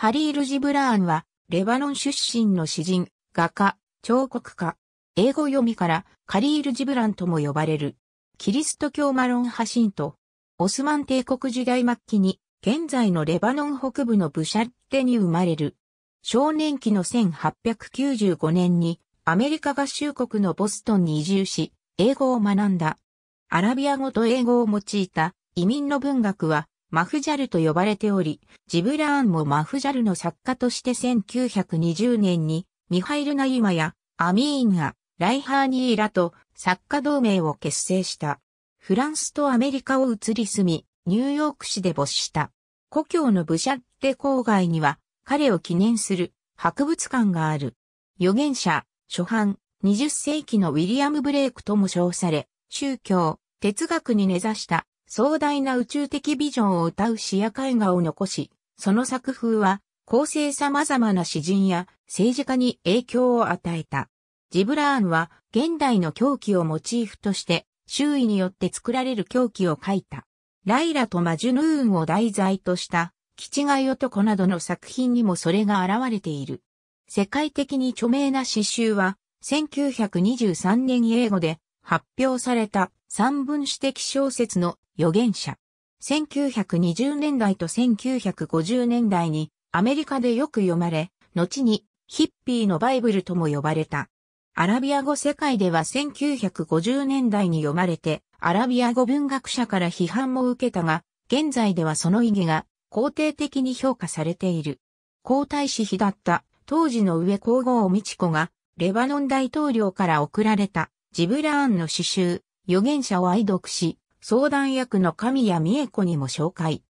ハリール・ジブラーンは、レバノン出身の詩人、画家、彫刻家。英語読みから、カリール・ジブランとも呼ばれる。キリスト教マロンハシント。オスマン帝国時代末期に、現在のレバノン北部のブシャッテに生まれる。少年期の1895年に、アメリカ合衆国のボストンに移住し、英語を学んだ。アラビア語と英語を用いた移民の文学は、マフジャルと呼ばれており、ジブラーンもマフジャルの作家として1920年に、ミハイル・ナユマやアミーンがライハーニーらと作家同盟を結成した。フランスとアメリカを移り住み、ニューヨーク市で没した。故郷のブシャッテ郊外には、彼を記念する博物館がある。預言者、初版、20世紀のウィリアム・ブレイクとも称され、宗教、哲学に根ざした壮大な宇宙的ビジョンを歌う詩や絵画を残し、その作風は、構成様々な詩人や政治家に影響を与えた。ジブラーンは現代の狂気をモチーフとして周囲によって作られる狂気を描いた。ライラとマジュヌーンを題材としたキチガイ男などの作品にもそれが現れている。世界的に著名な詩集は1923年英語で発表された三分子的小説の予言者。1920年代と1950年代にアメリカでよく読まれ、後にヒッピーのバイブルとも呼ばれた。アラビア語世界では1950年代に読まれて、アラビア語文学者から批判も受けたが、現在ではその意義が肯定的に評価されている。皇太子妃だった当時の上皇后美智子が、レバノン大統領から贈られたジブラーンの詩集、預言者を愛読し、相談役の神谷美恵子にも紹介。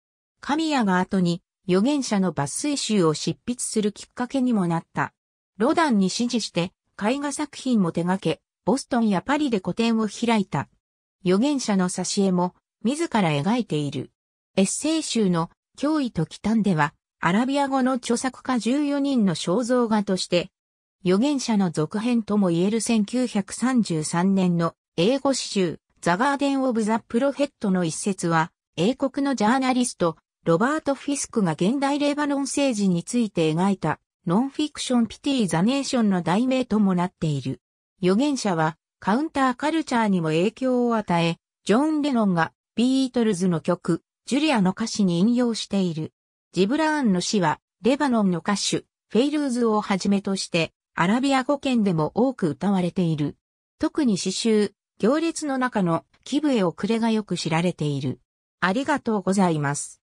神谷が後に預言者の抜粋集を執筆するきっかけにもなった。ロダンに指示して絵画作品も手掛け、ボストンやパリで個展を開いた。預言者の挿絵も自ら描いている。エッセイ集の脅威と忌憚では、アラビア語の著作家14人の肖像画として、預言者の続編とも言える1933年の英語詩集、ザ・ガーデン・オブ・ザ・プロフェットの一節は、英国のジャーナリスト、ロバート・フィスクが現代レバノン政治について描いた、ノンフィクション・ピティ・ザ・ネーションの題名ともなっている。預言者は、カウンターカルチャーにも影響を与え、ジョン・レノンが、ビートルズの曲、ジュリアの歌詞に引用している。ジブラーンの詩は、レバノンの歌手、フェイルーズをはじめとして、アラビア語圏でも多く歌われている。特に詩集、行列の中の木笛遅れがよく知られている。ありがとうございます。